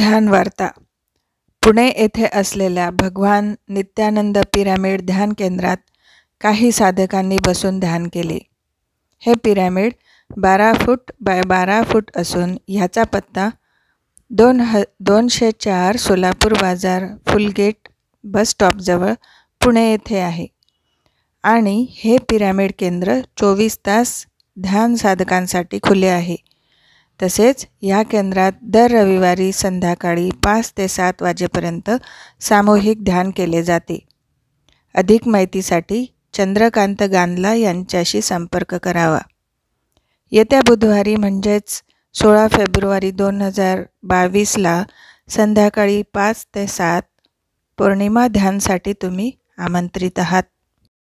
ध्यानवार्ता पुणे येथे असलेल्या भगवान नित्यानंद पिरॅमिड ध्यान केंद्रात काही साधकांनी बसून ध्यान केले हे पिरॅमिड बारा फूट बाय बारा फूट असून ह्याचा पत्ता दोन ह दोनशे चार सोलापूर बाजार फुलगेट बस स्टॉपजवळ पुणे येथे आहे आणि हे पिरॅमिड केंद्र चोवीस तास ध्यान साधकांसाठी खुले आहे तसेच या केंद्रात दर रविवारी संध्याकाळी पाच ते सात वाजेपर्यंत सामूहिक ध्यान केले जाते अधिक माहितीसाठी चंद्रकांत गांधला यांच्याशी संपर्क करावा येत्या बुधवारी म्हणजेच सोळा फेब्रुवारी दोन हजार बावीसला संध्याकाळी पाच ते सात पौर्णिमा ध्यानसाठी तुम्ही आमंत्रित आहात